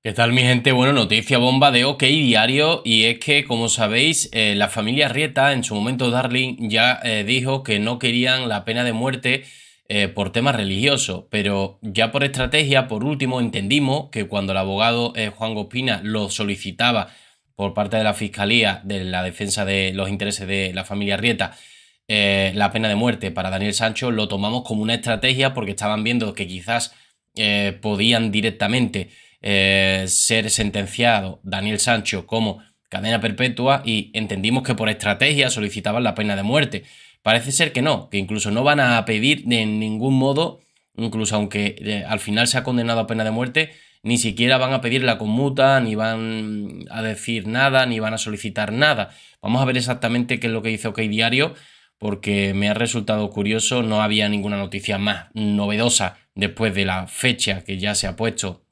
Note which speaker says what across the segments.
Speaker 1: ¿Qué tal mi gente? Bueno, noticia bomba de OK Diario y es que como sabéis eh, la familia Rieta en su momento Darling ya eh, dijo que no querían la pena de muerte eh, por temas religiosos, pero ya por estrategia por último entendimos que cuando el abogado Juan Gospina lo solicitaba por parte de la Fiscalía de la defensa de los intereses de la familia Rieta la pena de muerte para Daniel Sancho lo tomamos como una estrategia porque estaban viendo que quizás podían directamente eh, ser sentenciado Daniel Sancho como cadena perpetua y entendimos que por estrategia solicitaban la pena de muerte. Parece ser que no, que incluso no van a pedir de ningún modo, incluso aunque eh, al final se ha condenado a pena de muerte, ni siquiera van a pedir la conmuta, ni van a decir nada, ni van a solicitar nada. Vamos a ver exactamente qué es lo que dice OK Diario, porque me ha resultado curioso, no había ninguna noticia más novedosa después de la fecha que ya se ha puesto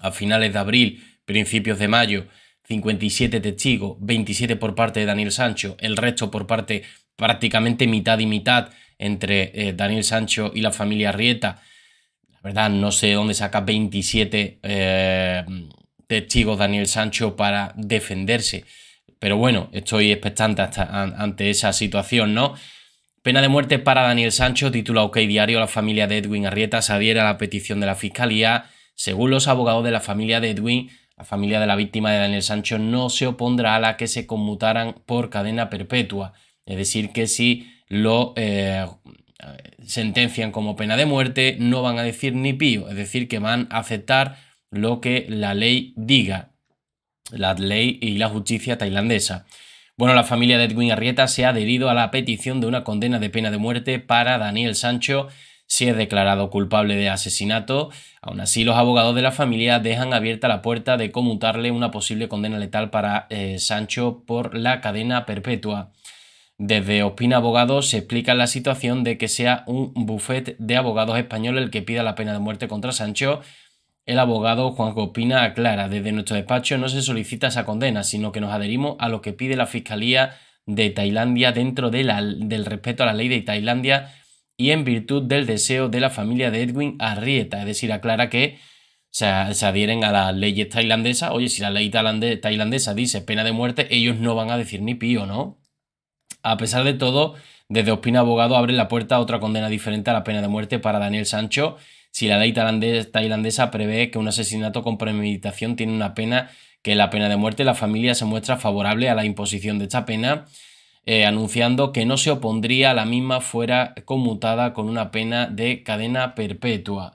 Speaker 1: a finales de abril, principios de mayo, 57 testigos, 27 por parte de Daniel Sancho, el resto por parte prácticamente mitad y mitad entre eh, Daniel Sancho y la familia Arrieta. La verdad, no sé dónde saca 27 testigos eh, Daniel Sancho para defenderse. Pero bueno, estoy expectante ante esa situación, ¿no? Pena de muerte para Daniel Sancho, titula OK Diario. La familia de Edwin Arrieta se adhiere a la petición de la Fiscalía según los abogados de la familia de Edwin, la familia de la víctima de Daniel Sancho no se opondrá a la que se conmutaran por cadena perpetua, es decir, que si lo eh, sentencian como pena de muerte no van a decir ni pío, es decir, que van a aceptar lo que la ley diga, la ley y la justicia tailandesa. Bueno, la familia de Edwin Arrieta se ha adherido a la petición de una condena de pena de muerte para Daniel Sancho si es declarado culpable de asesinato. Aún así, los abogados de la familia dejan abierta la puerta de conmutarle una posible condena letal para eh, Sancho por la cadena perpetua. Desde Opina Abogados se explica la situación de que sea un bufet de abogados españoles el que pida la pena de muerte contra Sancho. El abogado Juan Ospina aclara, desde nuestro despacho no se solicita esa condena, sino que nos adherimos a lo que pide la Fiscalía de Tailandia dentro del respeto a la ley de Tailandia y en virtud del deseo de la familia de Edwin Arrieta, es decir, aclara que se, adhieren a las leyes tailandesas. Oye, si la ley tailandesa dice pena de muerte, ellos no van a decir ni pío, ¿no? A pesar de todo, desde Ospina Abogado abre la puerta a otra condena diferente a la pena de muerte para Daniel Sancho, si la ley tailandesa prevé que un asesinato con premeditación tiene una pena que la pena de muerte, la familia se muestra favorable a la imposición de esta pena eh, anunciando que no se opondría a la misma fuera conmutada con una pena de cadena perpetua.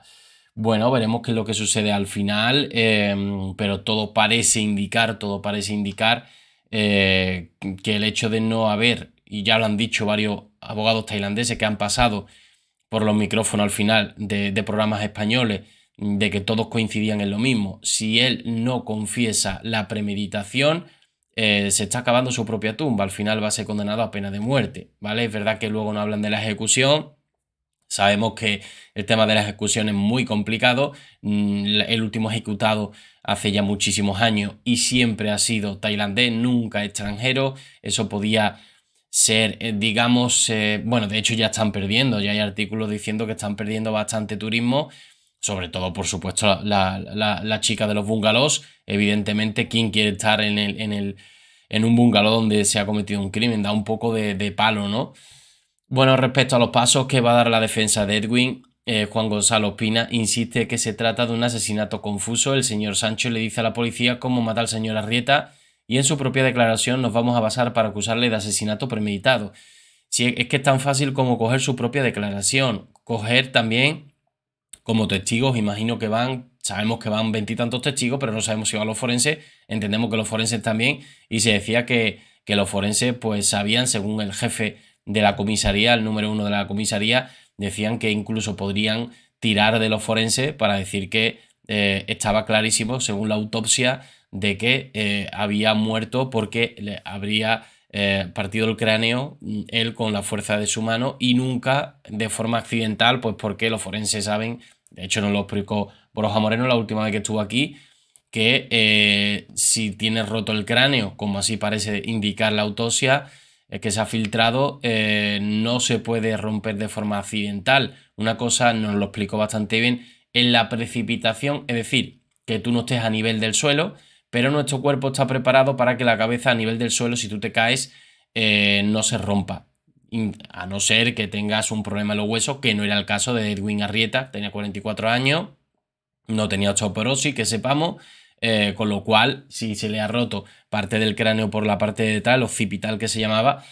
Speaker 1: Bueno, veremos qué es lo que sucede al final, em, pero todo parece indicar, todo parece indicar eh, que el hecho de no haber, y ya lo han dicho varios abogados tailandeses que han pasado por los micrófonos al final de programas españoles, de que todos coincidían en lo mismo, si él no confiesa la premeditación, eh, se está acabando su propia tumba, al final va a ser condenado a pena de muerte, ¿vale? Es verdad que luego no hablan de la ejecución, sabemos que el tema de la ejecución es muy complicado, mm, el último ejecutado hace ya muchísimos años y siempre ha sido tailandés, nunca extranjero, eso podía ser, eh, digamos, eh, bueno, de hecho ya están perdiendo, ya hay artículos diciendo que están perdiendo bastante turismo sobre todo, por supuesto, la, chica de los bungalows. Evidentemente, ¿quién quiere estar en, en, el, en un bungalow donde se ha cometido un crimen? Da un poco de, palo, ¿no? Bueno, respecto a los pasos que va a dar la defensa de Edwin, eh, Juan Gonzalo Pina insiste que se trata de un asesinato confuso. El señor Sancho le dice a la policía cómo matar al señor Arrieta y en su propia declaración nos vamos a basar para acusarle de asesinato premeditado. Si es que es tan fácil como coger su propia declaración, coger también como testigos, imagino que van, sabemos que van veintitantos testigos, pero no sabemos si van los forenses, entendemos que los forenses también, y se decía que, que los forenses pues sabían, según el jefe de la comisaría, el número uno de la comisaría, decían que incluso podrían tirar de los forenses para decir que eh, estaba clarísimo, según la autopsia, de que eh, había muerto porque le habría eh, partido el cráneo mm, él con la fuerza de su mano y nunca de forma accidental, pues porque los forenses saben de hecho nos lo explicó Borja Moreno la última vez que estuvo aquí, que eh, si tienes roto el cráneo, como así parece indicar la autopsia, que se ha filtrado, eh, no se puede romper de forma accidental. Una cosa nos lo explicó bastante bien en la precipitación, es decir, que tú no estés a nivel del suelo, pero nuestro cuerpo está preparado para que la cabeza a nivel del suelo, si tú te caes, eh, no se rompa a no ser que tengas un problema en los huesos, que no era el caso de Edwin Arrieta, tenía 44 años, no tenía osteoporosis, que sepamos, eh, con lo cual, si se le ha roto parte del cráneo por la parte de tal, occipital que se llamaba,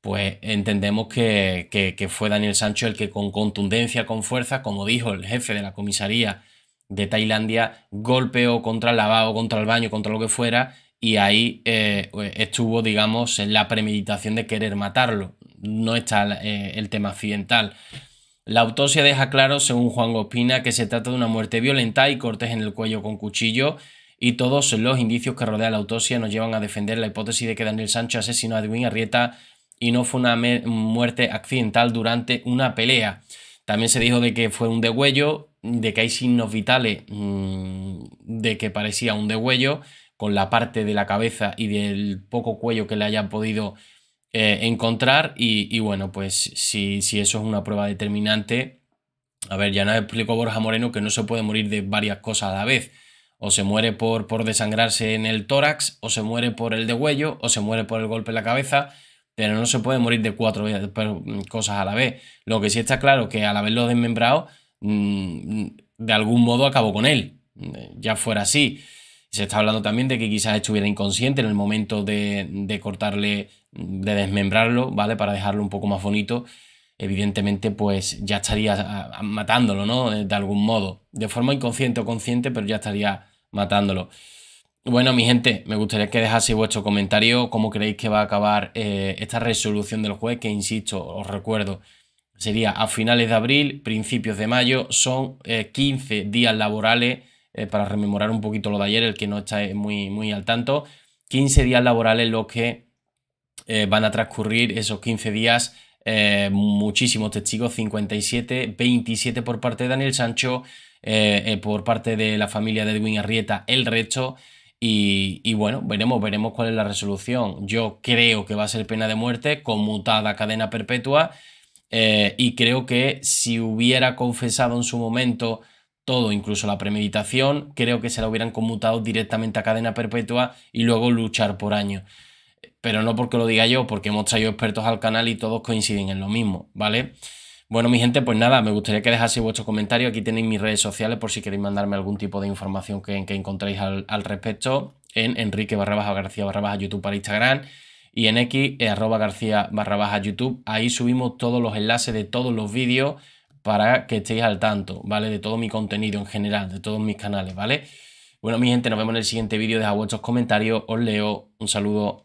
Speaker 1: pues entendemos que, fue Daniel Sancho el que con contundencia, con fuerza, como dijo el jefe de la comisaría de Tailandia, golpeó contra el lavado, contra el baño, contra lo que fuera, y ahí eh, estuvo, digamos, en la premeditación de querer matarlo no está eh, el tema accidental. La autopsia deja claro, según Juan Gospina, que se trata de una muerte violenta y cortes en el cuello con cuchillo, y todos los indicios que rodea la autopsia nos llevan a defender la hipótesis de que Daniel Sancho asesinó a Edwin Arrieta y no fue una muerte accidental durante una pelea. También se dijo de que fue un degüello, de que hay signos vitales mm, de que parecía un degüello, con la parte de la cabeza y del poco cuello que le hayan podido eh, encontrar y, bueno, pues si, si eso es una prueba determinante, a ver, ya nos explicó Borja Moreno que no se puede morir de varias cosas a la vez. O se muere por, por desangrarse en el tórax, o se muere por el degüello, o se muere por el golpe en la cabeza, pero no se puede morir de cuatro cosas a la vez. Lo que sí está claro que al haberlo desmembrado, mm, de algún modo acabó con él, ya fuera así. Se está hablando también de que quizás estuviera inconsciente en el momento de, cortarle, de desmembrarlo, ¿vale? Para dejarlo un poco más bonito. Evidentemente, pues ya estaría matándolo, ¿no? Eh, de algún modo. De forma inconsciente o consciente, pero ya estaría matándolo. Bueno, mi gente, me gustaría que dejase vuestro comentario, cómo creéis que va a acabar eh, esta resolución del juez, que insisto, os recuerdo, sería a finales de abril, principios de mayo, son 15 eh, días laborales eh, para rememorar un poquito lo de ayer, el que no está eh, muy, muy al tanto, 15 días laborales los que eh, van a transcurrir esos 15 días. muchísimos testigos, 57, 27 por parte de Daniel Sancho, por parte de la familia de Edwin Arrieta, el resto. Y, bueno, veremos, veremos cuál es la resolución. Yo creo que va a ser pena de muerte, conmutada cadena perpetua. y creo que si hubiera confesado en su momento todo, incluso la premeditación, creo que se la hubieran conmutado directamente a cadena perpetua y luego luchar por años. Pero no porque lo diga yo, porque hemos traído expertos al canal y todos coinciden en lo mismo, ¿vale? Bueno, mi gente, pues nada, me gustaría que dejase vuestros comentarios. Aquí tenéis mis redes sociales por si queréis mandarme algún tipo de información que, encontréis al, respecto en enrique barra garcía barra YouTube para Instagram y en x arroba garcía barra YouTube. Ahí subimos todos los enlaces de todos los vídeos para que estéis al tanto, ¿vale? De todo mi contenido en general, de todos mis canales, ¿vale? Bueno, mi gente, nos vemos en el siguiente vídeo. Deja vuestros comentarios, os leo. Un saludo.